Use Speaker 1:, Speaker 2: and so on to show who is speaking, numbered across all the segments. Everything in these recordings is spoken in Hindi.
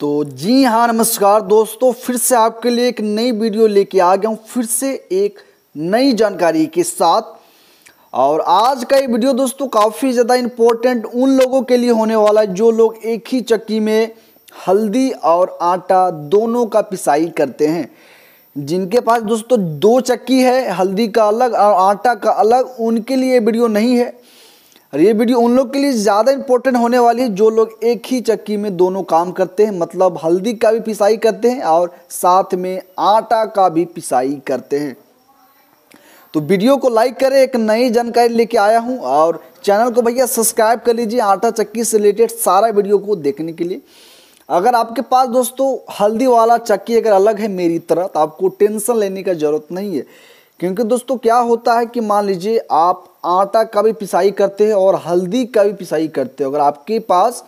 Speaker 1: तो जी हाँ नमस्कार दोस्तों फिर से आपके लिए एक नई वीडियो लेके आ गया हूँ फिर से एक नई जानकारी के साथ और आज का ये वीडियो दोस्तों काफ़ी ज़्यादा इम्पोर्टेंट उन लोगों के लिए होने वाला है जो लोग एक ही चक्की में हल्दी और आटा दोनों का पिसाई करते हैं जिनके पास दोस्तों दो चक्की है हल्दी का अलग और आटा का अलग उनके लिए वीडियो नहीं है और ये वीडियो उन लोग के लिए ज़्यादा इंपॉर्टेंट होने वाली है जो लोग एक ही चक्की में दोनों काम करते हैं मतलब हल्दी का भी पिसाई करते हैं और साथ में आटा का भी पिसाई करते हैं तो वीडियो को लाइक करें एक नई जानकारी लेके आया हूँ और चैनल को भैया सब्सक्राइब कर लीजिए आटा चक्की से रिलेटेड सारा वीडियो को देखने के लिए अगर आपके पास दोस्तों हल्दी वाला चक्की अगर अलग है मेरी तरह तो आपको टेंशन लेने का ज़रूरत नहीं है क्योंकि दोस्तों क्या होता है कि मान लीजिए आप आटा का भी पिसाई करते हैं और हल्दी का भी पिसाई करते हो अगर आपके पास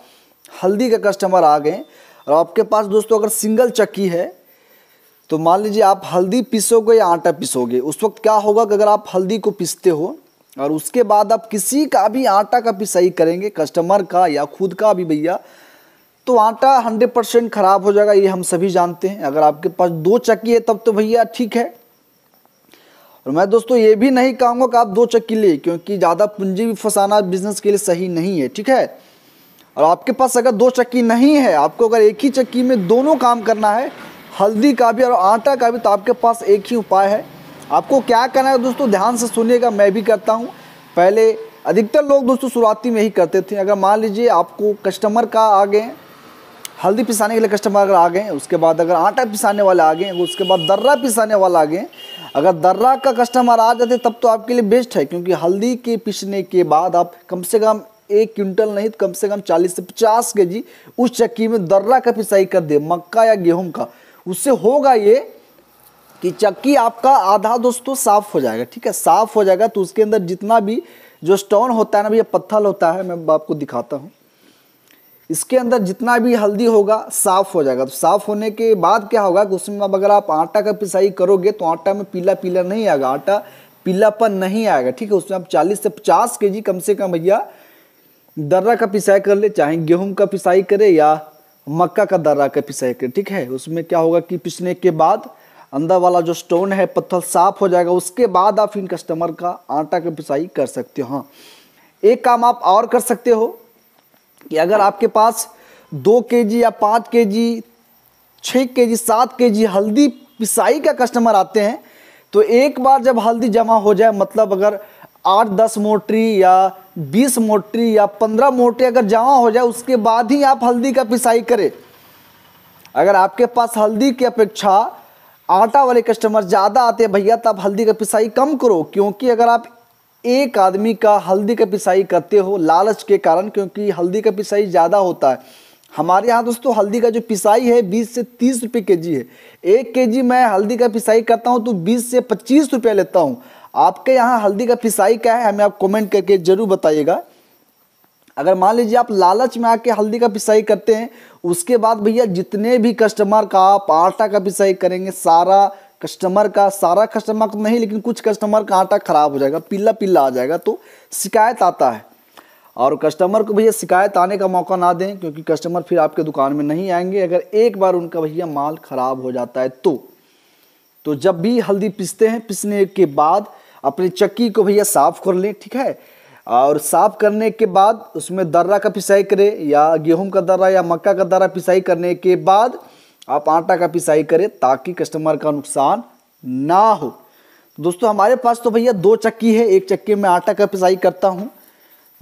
Speaker 1: हल्दी का कस्टमर आ गए और आपके पास दोस्तों अगर सिंगल चक्की है तो मान लीजिए आप हल्दी पिसोगे या आटा पिसोगे उस वक्त क्या होगा कि अगर आप हल्दी को पिसते हो और उसके बाद आप किसी का भी आटा का पिसाई करेंगे कस्टमर का या खुद का भी भैया तो आटा हंड्रेड परसेंट ख़राब हो जाएगा ये हम सभी जानते हैं अगर आपके पास दो चक्की है तब तो भैया ठीक है और मैं दोस्तों ये भी नहीं कहूँगा कि आप दो चक्की लें क्योंकि ज़्यादा पूंजी भी फंसाना बिजनेस के लिए सही नहीं है ठीक है और आपके पास अगर दो चक्की नहीं है आपको अगर एक ही चक्की में दोनों काम करना है हल्दी का भी और आटा का भी तो आपके पास एक ही उपाय है आपको क्या करना है दोस्तों ध्यान से सुनिएगा मैं भी करता हूँ पहले अधिकतर लोग दोस्तों शुरुआती में ही करते थे अगर मान लीजिए आपको कस्टमर का आ गए हल्दी पिसाने के लिए कस्टमर अगर आ गए उसके बाद अगर आटा पिसाने वाले आ गए उसके बाद दर्रा पिसाने वाला आ गए अगर दर्रा का कस्टमर आ जाते तब तो आपके लिए बेस्ट है क्योंकि हल्दी के पीसने के बाद आप कम से कम एक क्विंटल नहीं तो कम से कम 40 से 50 के जी उस चक्की में दर्रा का पिसाई कर दे मक्का या गेहूं का उससे होगा ये कि चक्की आपका आधा दोस्तों तो साफ हो जाएगा ठीक है साफ हो जाएगा तो उसके अंदर जितना भी जो स्टोन होता है ना भैया पत्थर होता है मैं आपको दिखाता हूँ इसके अंदर जितना भी हल्दी होगा साफ़ हो जाएगा तो साफ़ होने के बाद क्या होगा कि उसमें अब अगर आप आटा का पिसाई करोगे तो आटा में पीला पीला नहीं आएगा आटा पीलापन नहीं आएगा ठीक है उसमें आप 40 से 50 के कम से कम भैया दर्रा का पिसाई कर ले चाहे गेहूं का पिसाई करे या मक्का का दर्रा का पिसाई करे ठीक है उसमें क्या होगा कि पिसने के बाद अंदर वाला जो स्टोन है पत्थर साफ हो जाएगा उसके बाद आप इन कस्टमर का आटा का पिसाई कर सकते हो हाँ एक काम आप और कर सकते हो कि अगर आपके पास दो के जी या पाँच के जी छः के जी सात के जी हल्दी पिसाई का कस्टमर आते हैं तो एक बार जब हल्दी जमा हो जाए मतलब अगर आठ दस मोटरी या बीस मोटरी या पंद्रह मोटरी अगर जमा हो जाए उसके बाद ही आप हल्दी का पिसाई करें अगर आपके पास हल्दी की अपेक्षा आटा वाले कस्टमर ज़्यादा आते हैं भैया तो आप हल्दी का पिसाई कम करो क्योंकि अगर आप एक आदमी का हल्दी का पिसाई करते हो लालच के कारण क्योंकि हल्दी का पिसाई ज़्यादा होता है हमारे यहाँ दोस्तों हल्दी का जो पिसाई है 20 से 30 रुपये के जी है एक के जी मैं हल्दी का पिसाई करता हूँ तो 20 से 25 रुपया लेता हूँ आपके यहाँ हल्दी का पिसाई क्या है हमें आप कमेंट करके ज़रूर बताइएगा अगर मान लीजिए आप लालच में आके हल्दी का पिसाई करते हैं उसके बाद भैया जितने भी कस्टमर का आप आटा का पिसाई करेंगे सारा कस्टमर का सारा कस्टमर तो नहीं लेकिन कुछ कस्टमर का आटा ख़राब हो जाएगा पीला पीला आ जाएगा तो शिकायत आता है और कस्टमर को भैया शिकायत आने का मौका ना दें क्योंकि कस्टमर फिर आपके दुकान में नहीं आएंगे अगर एक बार उनका भैया माल ख़राब हो जाता है तो तो जब भी हल्दी पिसते हैं पिसने के बाद अपनी चक्की को भैया साफ़ कर लें ठीक है और साफ़ करने के बाद उसमें दर्रा का पिसाई करें या गेहूं का दर्रा या मक्का का दर्रा पिसाई करने के बाद आप आटा का पिसाई करें ताकि कस्टमर का नुकसान ना हो दोस्तों हमारे पास तो भैया दो चक्की है एक चक्की में आटा का पिसाई करता हूँ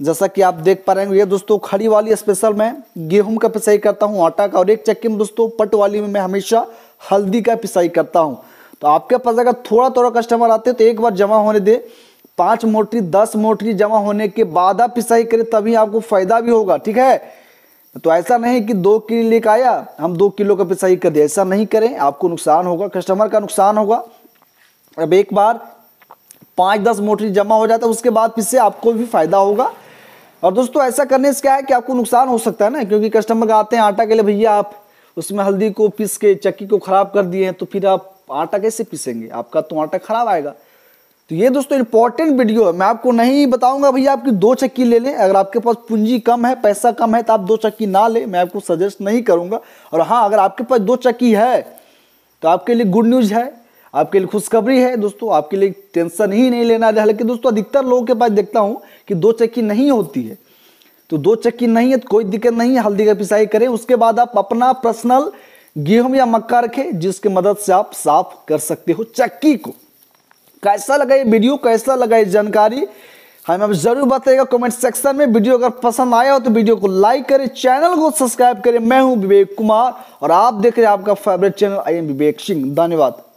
Speaker 1: जैसा कि आप देख पा रहे हैं ये दोस्तों खड़ी वाली स्पेशल में गेहूं का पिसाई करता हूँ आटा का और एक चक्की में दोस्तों पट वाली में मैं हमेशा हल्दी का पिसाई करता हूँ तो आपके पास अगर थोड़ा थोड़ा कस्टमर आते तो एक बार जमा होने दे पाँच मोटरी दस मोटरी जमा होने के बाद आप पिसाई करें तभी आपको फायदा भी होगा ठीक है तो ऐसा नहीं कि दो किलो लेकर आया हम दो किलो का पैसा ही कर दिया ऐसा नहीं करें आपको नुकसान होगा कस्टमर का नुकसान होगा अब एक बार पाँच दस मोटरी जमा हो जाता है उसके बाद फिर से आपको भी फ़ायदा होगा और दोस्तों ऐसा करने से क्या है कि आपको नुकसान हो सकता है ना क्योंकि कस्टमर आते हैं आटा के लिए भैया आप उसमें हल्दी को पीस के चक्की को ख़राब कर दिए हैं तो फिर आप आटा कैसे पीसेंगे आपका तो आटा ख़राब आएगा तो ये दोस्तों इंपॉर्टेंट वीडियो है मैं आपको नहीं बताऊंगा भैया आपकी दो चक्की ले लें अगर आपके पास पूंजी कम है पैसा कम है तो आप दो चक्की ना लें मैं आपको सजेस्ट नहीं करूंगा और हाँ अगर आपके पास दो चक्की है तो आपके लिए गुड न्यूज़ है आपके लिए खुशखबरी है दोस्तों आपके लिए टेंशन ही नहीं लेना है हालांकि दोस्तों अधिकतर लोगों के पास देखता हूँ कि दो चक्की नहीं होती है तो दो चक्की नहीं है तो कोई दिक्कत नहीं है हल्दी का पिसाई करें उसके बाद आप अपना पर्सनल गेहूं या मक्का रखें जिसके मदद से आप साफ कर सकते हो चक्की को कैसा लगा ये वीडियो कैसा लगा ये जानकारी हमें आप जरूर बताइएगा कमेंट सेक्शन में वीडियो अगर पसंद आया हो तो वीडियो को लाइक करें चैनल को सब्सक्राइब करें मैं हूं विवेक कुमार और आप देख रहे हैं आपका favourite channel I am Vivek Singh धन्यवाद